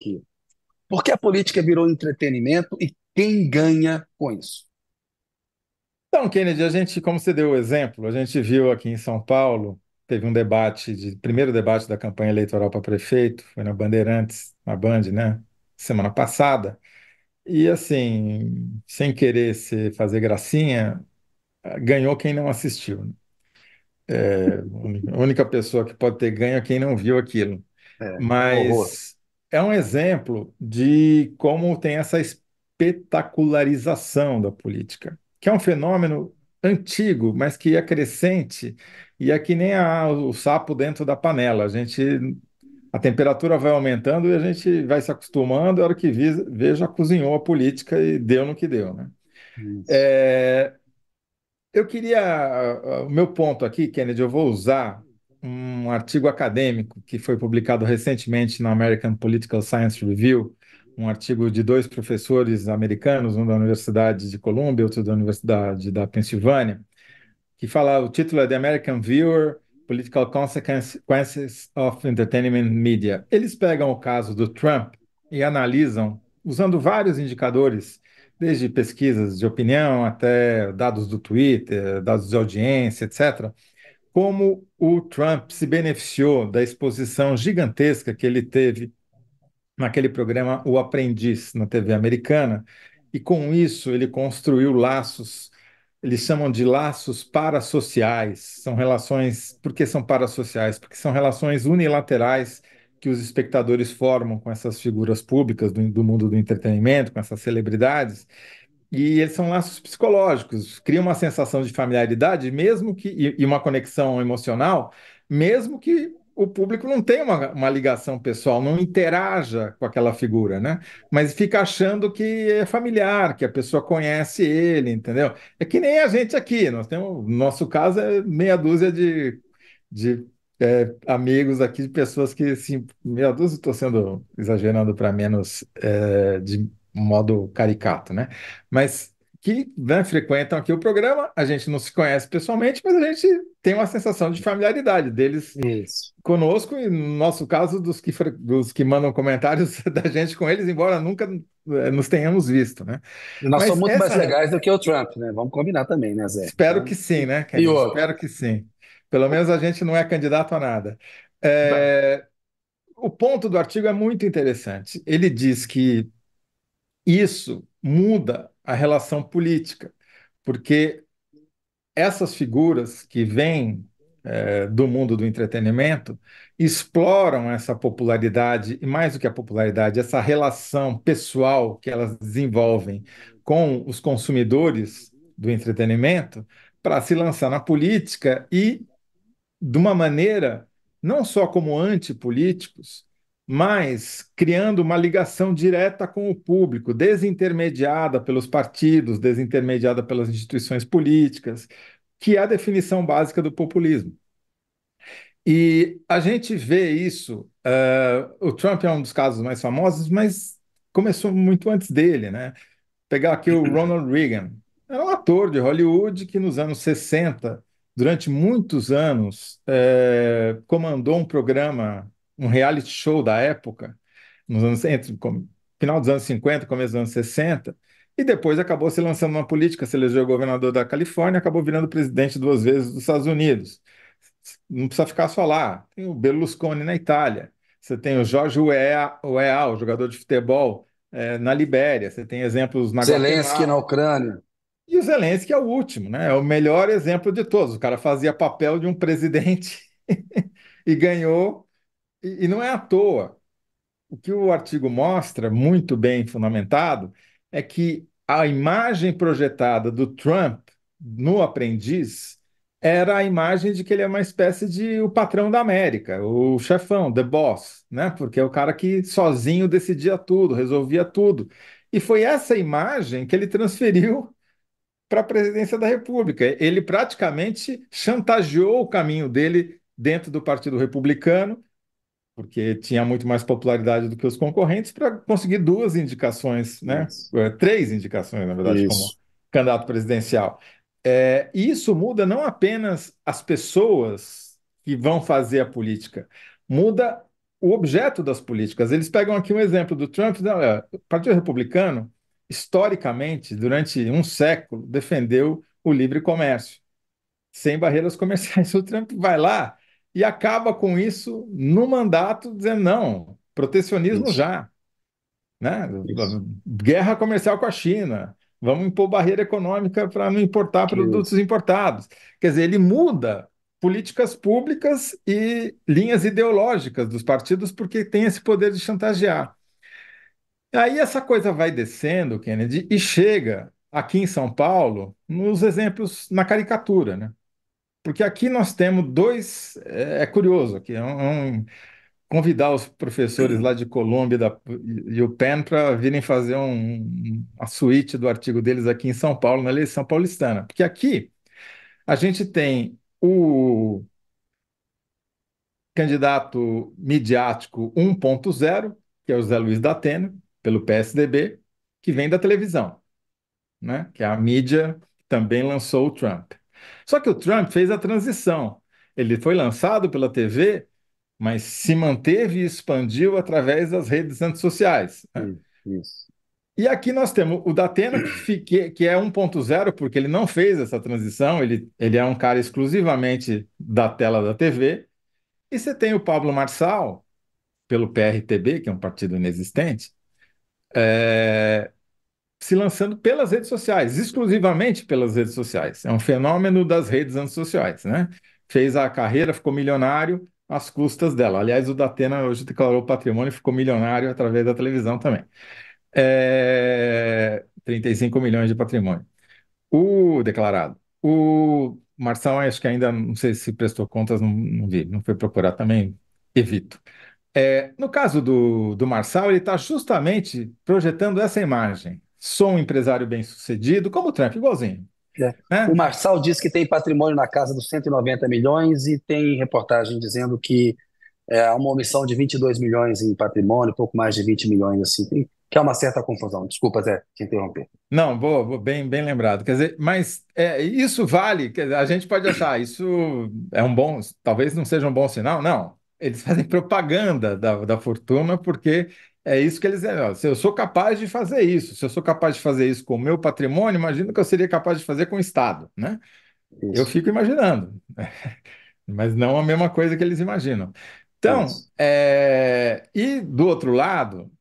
aqui. que a política virou entretenimento e quem ganha com isso? Então, Kennedy, a gente, como você deu o exemplo, a gente viu aqui em São Paulo, teve um debate, de, primeiro debate da campanha eleitoral para prefeito, foi na Bandeirantes, na Band, né? Semana passada. E assim, sem querer ser fazer gracinha, ganhou quem não assistiu. Né? É, a única pessoa que pode ter ganho é quem não viu aquilo. É, Mas é um exemplo de como tem essa espetacularização da política, que é um fenômeno antigo, mas que é crescente e é que nem a, o sapo dentro da panela. A gente a temperatura vai aumentando e a gente vai se acostumando. A hora que veja cozinhou a política e deu no que deu, né? É, eu queria o meu ponto aqui, Kennedy, eu vou usar um artigo acadêmico que foi publicado recentemente na American Political Science Review, um artigo de dois professores americanos, um da Universidade de Columbia, outro da Universidade da Pensilvânia, que fala, o título é The American Viewer, Political Consequences of Entertainment Media. Eles pegam o caso do Trump e analisam, usando vários indicadores, desde pesquisas de opinião até dados do Twitter, dados de audiência, etc., como o Trump se beneficiou da exposição gigantesca que ele teve naquele programa O Aprendiz, na TV americana, e com isso ele construiu laços, eles chamam de laços parasociais, são relações, por que são parasociais? Porque são relações unilaterais que os espectadores formam com essas figuras públicas do, do mundo do entretenimento, com essas celebridades, e eles são laços psicológicos, criam uma sensação de familiaridade, mesmo que e, uma conexão emocional, mesmo que o público não tenha uma, uma ligação pessoal, não interaja com aquela figura, né? Mas fica achando que é familiar, que a pessoa conhece ele, entendeu? É que nem a gente aqui, nós temos, no nosso caso é meia dúzia de, de é, amigos aqui, de pessoas que, assim, meia dúzia, estou sendo exagerando para menos é, de modo caricato, né? Mas que né, frequentam aqui o programa, a gente não se conhece pessoalmente, mas a gente tem uma sensação de familiaridade deles Isso. conosco, e no nosso caso, dos que, dos que mandam comentários da gente com eles, embora nunca eh, nos tenhamos visto, né? E nós mas somos muito mais legais do que o Trump, né? Vamos combinar também, né, Zé? Espero então, que sim, né? E Espero que sim. Pelo menos a gente não é candidato a nada. É... O ponto do artigo é muito interessante. Ele diz que isso muda a relação política, porque essas figuras que vêm é, do mundo do entretenimento exploram essa popularidade, e mais do que a popularidade, essa relação pessoal que elas desenvolvem com os consumidores do entretenimento para se lançar na política e de uma maneira não só como antipolíticos, mas criando uma ligação direta com o público, desintermediada pelos partidos, desintermediada pelas instituições políticas, que é a definição básica do populismo. E a gente vê isso. Uh, o Trump é um dos casos mais famosos, mas começou muito antes dele, né? Pegar aqui o Ronald Reagan. Era um ator de Hollywood que nos anos 60, durante muitos anos, eh, comandou um programa um reality show da época, nos anos, entre, com, final dos anos 50, começo dos anos 60, e depois acabou se lançando uma política, se elegeu governador da Califórnia, acabou virando presidente duas vezes dos Estados Unidos. Não precisa ficar só lá. Tem o Berlusconi na Itália, você tem o Jorge Weah, o jogador de futebol, é, na Libéria, você tem exemplos na Zelensky Guatemala. na Ucrânia. E o Zelensky é o último, né? É o melhor exemplo de todos. O cara fazia papel de um presidente e ganhou e, e não é à toa. O que o artigo mostra, muito bem fundamentado, é que a imagem projetada do Trump no aprendiz era a imagem de que ele é uma espécie de o patrão da América, o chefão, the boss, né? Porque é o cara que sozinho decidia tudo, resolvia tudo. E foi essa imagem que ele transferiu para a presidência da República. Ele praticamente chantageou o caminho dele dentro do Partido Republicano porque tinha muito mais popularidade do que os concorrentes para conseguir duas indicações, né? Isso. É, três indicações, na verdade, isso. como candidato presidencial. É, isso muda não apenas as pessoas que vão fazer a política, muda o objeto das políticas. Eles pegam aqui um exemplo do Trump, né? o Partido Republicano, historicamente, durante um século, defendeu o livre comércio, sem barreiras comerciais. O Trump vai lá e acaba com isso no mandato, dizendo não, protecionismo isso. já. Né? Guerra comercial com a China. Vamos impor barreira econômica para não importar produtos importados. Quer dizer, ele muda políticas públicas e linhas ideológicas dos partidos porque tem esse poder de chantagear. Aí essa coisa vai descendo, Kennedy, e chega aqui em São Paulo nos exemplos na caricatura, né? Porque aqui nós temos dois. É, é curioso aqui, é um, é um- convidar os professores lá de Colômbia e, da- e o PEN para virem fazer um, uma suíte do artigo deles aqui em São Paulo, na eleição paulistana. Porque aqui a gente tem o candidato midiático 1.0, que é o Zé Luiz Datena, pelo PSDB, que vem da televisão, né? que é a mídia que também lançou o Trump. Só que o Trump fez a transição. Ele foi lançado pela TV, mas se manteve e expandiu através das redes antissociais. Né? Isso. E aqui nós temos o Datena, que, que é 1.0, porque ele não fez essa transição, ele, ele é um cara exclusivamente da tela da TV. E você tem o Pablo Marçal, pelo PRTB, que é um partido inexistente, é, se lançando pelas redes sociais, exclusivamente pelas redes sociais. É um fenômeno das redes antissociais, né? Fez a carreira, ficou milionário às custas dela. Aliás, o Datena hoje declarou patrimônio e ficou milionário através da televisão também. É... 35 milhões de patrimônio. O declarado. O Marçal, acho que ainda não sei se prestou contas, não, não vi, não foi procurar também, evito. É, no caso do, do Marçal, ele está justamente projetando essa imagem sou um empresário bem-sucedido, como o Trump, igualzinho. É. É? O Marçal diz que tem patrimônio na casa dos 190 milhões e tem reportagem dizendo que é uma omissão de 22 milhões em patrimônio, pouco mais de 20 milhões assim. Tem, que é uma certa confusão. Desculpa, Zé, te interromper. Não, vou, vou bem, bem lembrado. Quer dizer, mas é, isso vale, a gente pode achar, isso é um bom, talvez não seja um bom sinal, não. Eles fazem propaganda da, da fortuna porque é isso que eles dizem. É, se eu sou capaz de fazer isso, se eu sou capaz de fazer isso com o meu patrimônio, imagino que eu seria capaz de fazer com o Estado, né? Eu fico imaginando, mas não a mesma coisa que eles imaginam. Então, é... e do outro lado,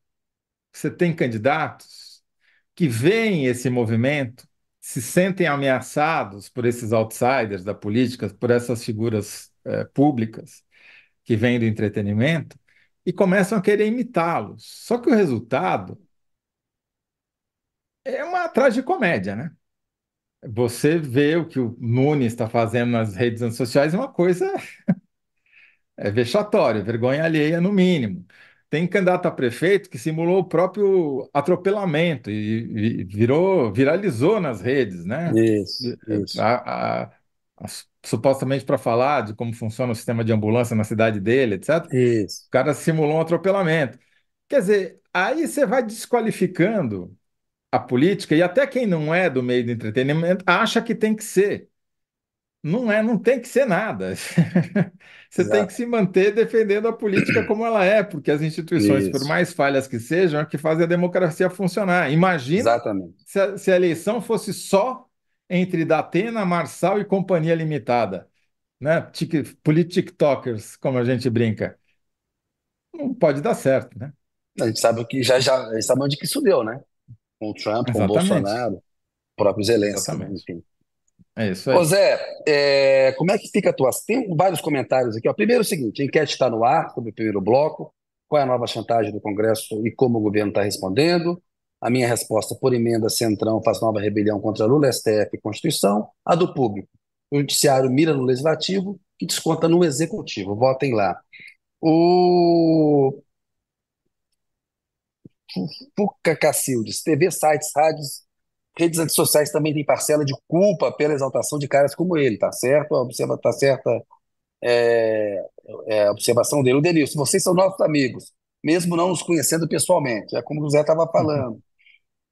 você tem candidatos que veem esse movimento, se sentem ameaçados por esses outsiders da política, por essas figuras é, públicas, que vem do entretenimento e começam a querer imitá-los. Só que o resultado é uma tragicomédia, né? Você vê o que o Nunes está fazendo nas redes sociais é uma coisa é vexatória, vergonha alheia no mínimo. Tem candidato a prefeito que simulou o próprio atropelamento e, e virou, viralizou nas redes, né? Isso, isso. A, a, as supostamente para falar de como funciona o sistema de ambulância na cidade dele, etc. Isso. O cara simulou um atropelamento. Quer dizer, aí você vai desqualificando a política e até quem não é do meio do entretenimento acha que tem que ser. Não é, não tem que ser nada. você Exato. tem que se manter defendendo a política como ela é, porque as instituições, Isso. por mais falhas que sejam, é que fazem a democracia funcionar. Imagina se a, se a eleição fosse só entre Datena, Marçal e Companhia Limitada, né? Tic, talkers como a gente brinca. Não pode dar certo, né? A gente sabe que já, já sabe onde que isso deu, né? Com o Trump, com o Bolsonaro, o próprio Zelensky, né? enfim. É isso aí. Ô Zé, é, como é que fica a tua... Tem vários comentários aqui. Ó. Primeiro é o seguinte, a enquete está no ar, sobre o primeiro bloco. Qual é a nova chantagem do Congresso e como o governo está respondendo? A minha resposta por emenda Centrão faz nova rebelião contra Lula, STF e Constituição. A do público. O judiciário mira no legislativo e desconta no executivo. Votem lá. O Fuca Cacildes, TV, sites, rádios, redes antissociais também tem parcela de culpa pela exaltação de caras como ele, tá certo? Observa, tá certa é, é, observação dele. O Denilson, vocês são nossos amigos, mesmo não nos conhecendo pessoalmente, é como o Zé estava falando.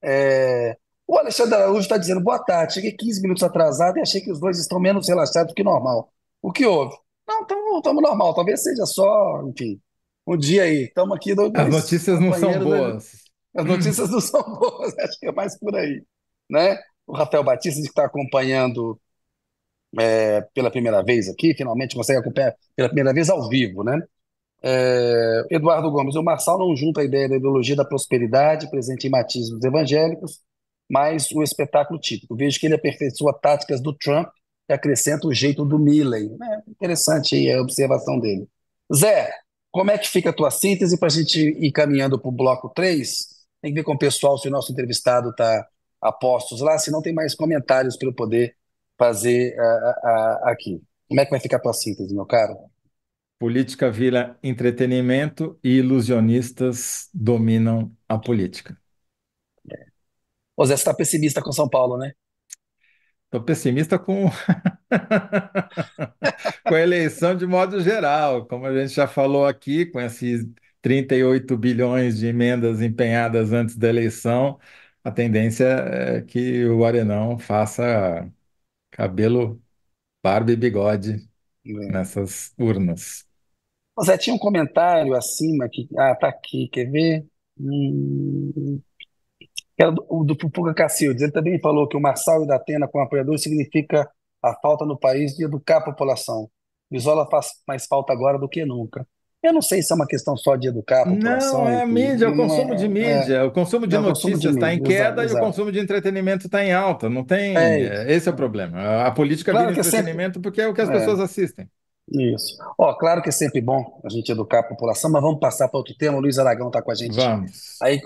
É... O Alexandre Araújo está dizendo: boa tarde, cheguei 15 minutos atrasado e achei que os dois estão menos relaxados que normal. O que houve? Não, estamos normal, talvez seja só, enfim, um dia aí. Estamos aqui. Do, As notícias não são boas. Da... As notícias não são boas, acho que é mais por aí. Né? O Rafael Batista, que está acompanhando é, pela primeira vez aqui, finalmente consegue acompanhar pela primeira vez ao vivo, né? É, Eduardo Gomes, o Marçal não junta a ideia da ideologia da prosperidade, presente em matismos evangélicos, mas o espetáculo típico. Vejo que ele aperfeiçoa táticas do Trump e acrescenta o jeito do Milley. É interessante a observação dele. Zé, como é que fica a tua síntese para a gente ir caminhando para o bloco 3? Tem que ver com o pessoal se o nosso entrevistado está a postos lá, se não tem mais comentários para eu poder fazer a, a, a aqui. Como é que vai ficar a tua síntese, meu caro? Política vira entretenimento e ilusionistas dominam a política. Ô, Zé, você está pessimista com São Paulo, né? Estou pessimista com... com a eleição de modo geral, como a gente já falou aqui, com esses 38 bilhões de emendas empenhadas antes da eleição, a tendência é que o Arenão faça cabelo, barba e bigode é. nessas urnas. Zé, tinha um comentário acima que. Ah, tá aqui, quer ver? Hum, era do, do Pupuca Cacildes. Ele também falou que o Marçal da Atena com apoiador significa a falta no país de educar a população. Isola faz mais falta agora do que nunca. Eu não sei se é uma questão só de educar a população. É é não, é a é. mídia, o consumo é, de mídia. É, o consumo de notícias está em queda e exato. o consumo de entretenimento está em alta. Não tem. Esse é o problema. A política claro vira entretenimento sempre... porque é o que as pessoas assistem. Isso. Ó, claro que é sempre bom a gente educar a população, mas vamos passar para outro tema. O Luiz Aragão está com a gente vamos. aí